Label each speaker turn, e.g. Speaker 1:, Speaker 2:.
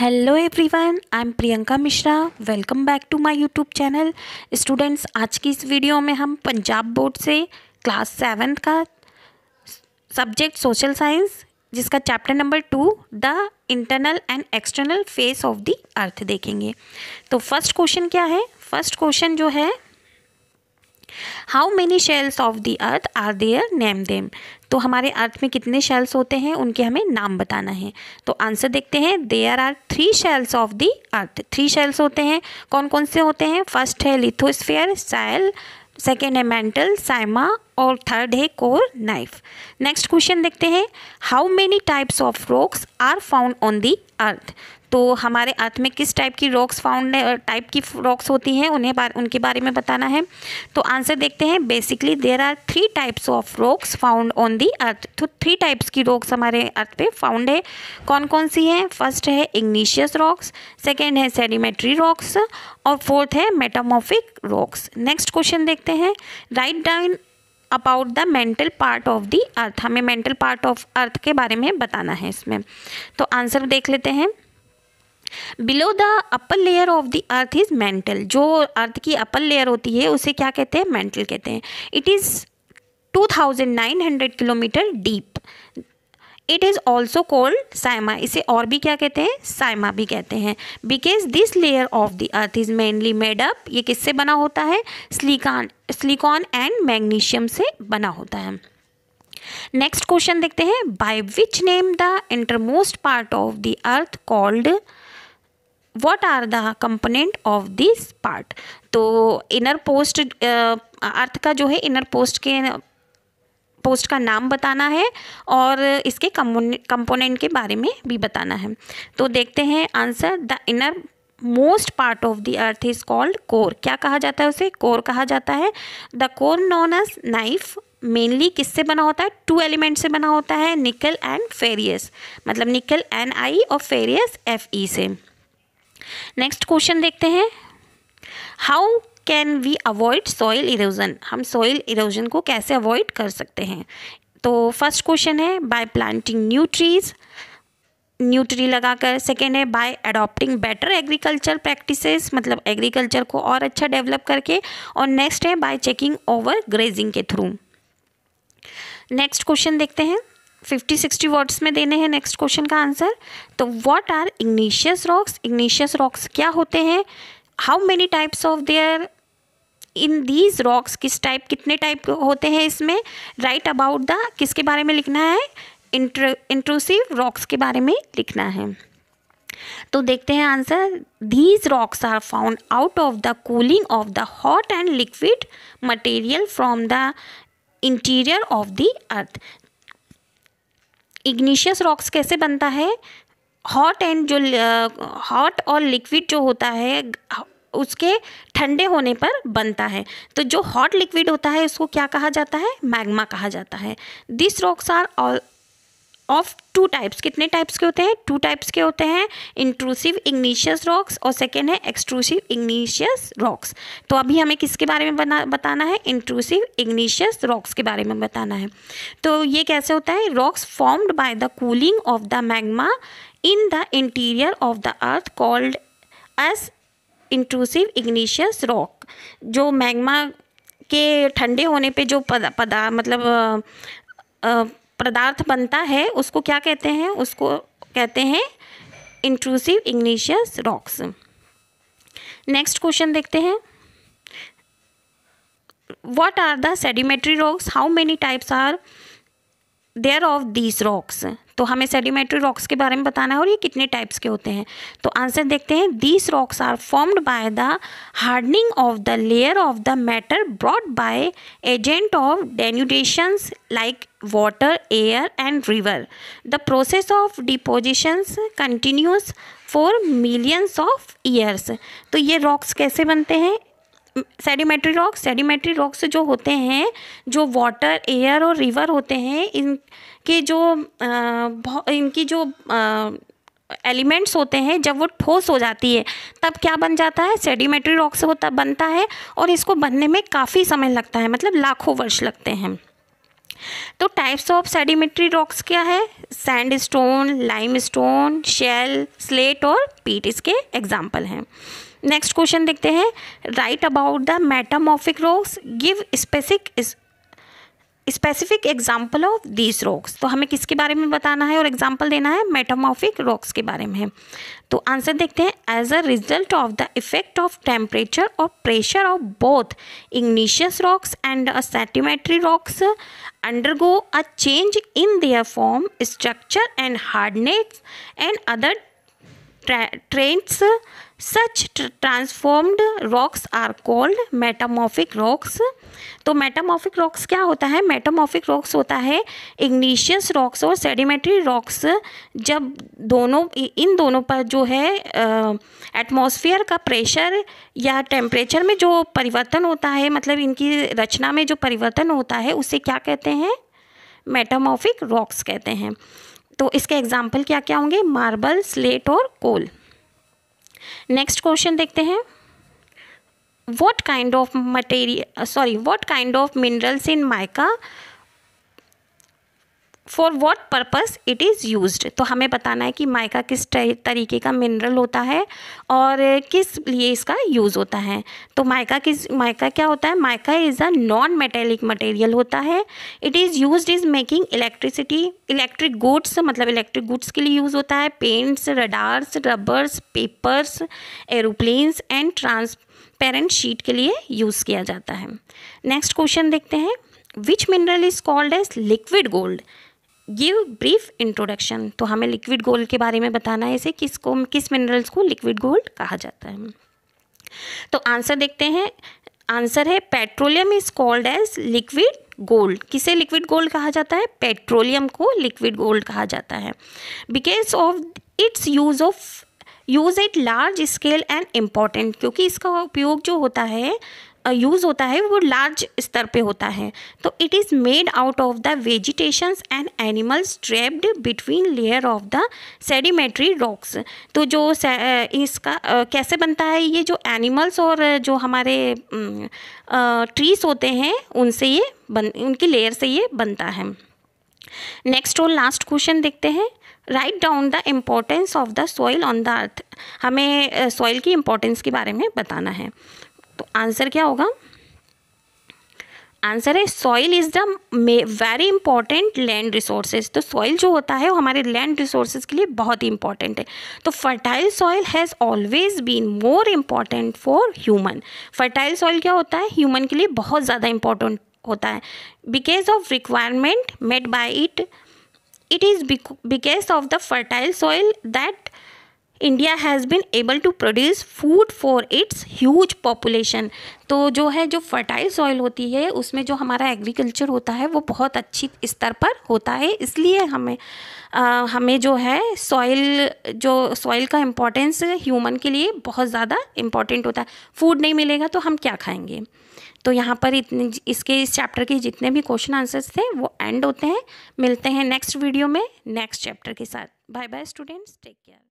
Speaker 1: hello everyone I am Priyanka Mishra welcome back to my YouTube channel students आज की इस वीडियो में हम पंजाब बोर्ड से क्लास सेवन्थ का सब्जेक्ट सोशल साइंस जिसका chapter number two the internal and external face of the earth देखेंगे तो फर्स्ट क्वेश्चन क्या है फर्स्ट क्वेश्चन जो है how many shells of the earth are there name them तो हमारे अर्थ में कितने शेल्स होते हैं उनके हमें नाम बताना है तो आंसर देखते हैं there are three shells of the earth three shells होते हैं कौन कौन से होते हैं फर्स्ट है लिथोस्फेयर साइल सेकेंड है मेंटल साइमा और थर्ड है कोर नाइफ नेक्स्ट क्वेश्चन देखते हैं how many types of rocks are found on the earth तो हमारे अर्थ में किस टाइप की रॉक्स फाउंड टाइप की रॉक्स होती हैं उन्हें बार, उनके बारे में बताना है तो आंसर देखते हैं basically there are three types of rocks found on the earth तो थ्री टाइप्स की रॉक्स हमारे अर्थ पे फाउंड है कौन कौन सी हैं फर्स्ट है इग्निशियस रॉक्स सेकेंड है सेडिमेट्री रॉक्स और फोर्थ है मेटामोफिक रॉक्स नेक्स्ट क्वेश्चन देखते हैं write down about the mantle part of the earth हमें मेंटल पार्ट ऑफ अर्थ के बारे में बताना है इसमें तो आंसर देख लेते हैं below the upper layer of the earth is mantle जो अर्थ की अपर लेयर होती है उसे क्या कहते हैं मेंटल कहते हैं it is 2900 kilometre deep it is also called sima इसे और भी क्या कहते हैं साइमा भी कहते हैं because this layer of the earth is mainly made up ये किससे बना होता है स्लीकान स्लीकॉन एंड मैग्नीशियम से बना होता है नेक्स्ट क्वेश्चन देखते हैं by which name the innermost part of the earth called what are the component of this part तो इनर पोस्ट अर्थ का जो है इनर पोस्ट के पोस्ट का नाम बताना है और इसके कंपोनेंट के बारे में भी बताना है तो देखते हैं answer the inner most part of the earth is called core क्या कहा जाता है उसे कोर कहा जाता है the core known as nife mainly किससे बना होता है टू एलिमेंट से बना होता है निकल एंड फेरियस मतलब निकल एन आई और फेरियस एफ ई से नेक्स्ट क्वेश्चन देखते हैं how can we avoid soil erosion हम सॉइल इरोजन को कैसे अवॉइड कर सकते हैं तो फर्स्ट क्वेश्चन है by planting new trees new tree लगाकर सेकेंड है by adopting better agriculture practices मतलब एग्रीकल्चर को और अच्छा डेवलप करके और नेक्स्ट है बाय चेकिंग ओवर ग्रेजिंग के थ्रू नेक्स्ट क्वेश्चन देखते हैं फिफ्टी सिक्सटी वर्ड्स में देने हैं नेक्स्ट क्वेश्चन का आंसर तो what are igneous rocks igneous rocks क्या होते हैं how many types of there in these rocks किस टाइप कितने टाइप होते हैं इसमें राइट अबाउट द किसके बारे में लिखना है इंट्रूसिव रॉक्स के बारे में लिखना है तो देखते हैं answer these rocks are found out of the cooling of the hot and liquid material from the interior of the earth igneous rocks कैसे बनता है हॉट एंड जो हॉट और लिक्विड जो होता है उसके ठंडे होने पर बनता है तो जो हॉट लिक्विड होता है उसको क्या कहा जाता है मैग्मा कहा जाता है this rocks are of two types कितने टाइप्स के होते हैं टू टाइप्स के होते हैं इंट्रूसिव इग्निशियस रॉक्स और सेकेंड है एक्सट्रूसिव इग्निशियस रॉक्स तो अभी हमें किसके बारे में बना बताना है इंट्रूसिव इग्निशियस रॉक्स के बारे में बताना है तो ये कैसे होता है rocks formed by the cooling of the magma in the interior of the earth called as intrusive igneous rock जो मैग्मा के ठंडे होने पे जो पदा पदा मतलब आ, आ, पदार्थ बनता है उसको क्या कहते हैं उसको कहते हैं inclusive igneous rocks next question देखते हैं what are the sedimentary rocks how many types are there of these rocks तो हमें सेडिमेंट्री रॉक्स के बारे में बताना है और ये कितने टाइप्स के होते हैं तो आंसर देखते हैं these rocks are formed by the hardening of the layer of the matter brought by agent of denudations like water air and river the process of depositions continues for millions of years तो ये rocks कैसे बनते हैं सेडिमेट्री rocks सेडिमेट्री rocks जो होते हैं जो water air और रिवर होते हैं इन कि जो इनकी जो एलिमेंट्स होते हैं जब वो ठोस हो जाती है तब क्या बन जाता है सेडिमेटरी रॉक से होता बनता है और इसको बनने में काफ़ी समय लगता है मतलब लाखों वर्ष लगते हैं तो टाइप्स ऑफ सेडिमेट्री रॉक्स क्या है sandstone limestone shale slate और पीट इसके एग्जाम्पल हैं नेक्स्ट क्वेश्चन देखते हैं write about the metamorphic rocks give specific specific example of these rocks तो हमें किसके बारे में बताना है और एग्जाम्पल देना है मेटामॉफिक रॉक्स के बारे में तो आंसर देखते हैं as a result of the effect of temperature और pressure of both igneous rocks and a sedimentary rocks undergo a change in their form structure and hardness and other trends such transformed rocks are called metamorphic rocks तो metamorphic rocks क्या होता है मेटामॉफिक rocks होता है igneous rocks और सेडिमेटरी rocks जब दोनों इन दोनों पर जो है एटमॉस्फेयर का प्रेशर या टेम्परेचर में जो परिवर्तन होता है मतलब इनकी रचना में जो परिवर्तन होता है उसे क्या कहते हैं मेटामॉफिक रॉक्स कहते हैं तो इसके एग्जाम्पल क्या क्या होंगे मार्बल स्लेट और कोल नेक्स्ट क्वेश्चन देखते हैं what kind of material sorry what kind of minerals in mica for what purpose it is use तो हमें बताना है कि माइका किस तरीके का मिनरल होता है और किस लिए इसका यूज़ होता है तो माइका किस माइका क्या होता है mica is a non metallic material होता है it is use is making electricity electric goods मतलब इलेक्ट्रिक गुड्स के लिए यूज़ होता है paints radars rubbers papers aeroplanes and transparent sheet के लिए यूज़ किया जाता है नेक्स्ट क्वेश्चन देखते हैं which mineral is called as liquid gold give brief introduction तो हमें लिक्विड गोल्ड के बारे में बताना है इसे किसको किस मिनरल्स को लिक्विड गोल्ड कहा जाता है तो आंसर देखते हैं आंसर है petroleum is called as liquid gold किसे लिक्विड गोल्ड कहा जाता है पेट्रोलियम को लिक्विड गोल्ड कहा जाता है because of its use of use at large scale and important क्योंकि इसका उपयोग जो होता है यूज़ होता है वो लार्ज स्तर पे होता है तो it is made out of the vegetations and animals trapped between layer of the sedimentary rocks तो जो इसका कैसे बनता है ये जो एनिमल्स और जो हमारे ट्रीज होते हैं उनसे ये बन उनकी लेयर से ये बनता है नेक्स्ट और लास्ट क्वेश्चन देखते हैं write down the importance of the soil on the earth हमें सॉइल की इम्पोर्टेंस के बारे में बताना है तो आंसर क्या होगा आंसर है soil is the very important land resources तो सॉइल जो होता है वो हमारे लैंड रिसोर्सेज के लिए बहुत ही इंपॉर्टेंट है तो fertile soil has always been more important for human fertile soil क्या होता है ह्यूमन के लिए बहुत ज़्यादा इंपॉर्टेंट होता है because of requirement made by it it is because of the fertile soil that India has been able to produce food for its huge population तो जो है जो फर्टाइल सॉइल होती है उसमें जो हमारा एग्रीकल्चर होता है वो बहुत अच्छी स्तर पर होता है इसलिए हमें आ, हमें जो है सॉइल जो सॉइल का इम्पोर्टेंस ह्यूमन के लिए बहुत ज़्यादा इम्पॉर्टेंट होता है फूड नहीं मिलेगा तो हम क्या खाएंगे तो यहाँ पर इतने इसके इस चैप्टर के जितने भी क्वेश्चन आंसर्स थे वो एंड होते हैं मिलते हैं नेक्स्ट वीडियो में नेक्स्ट चैप्टर के साथ bye bye students take care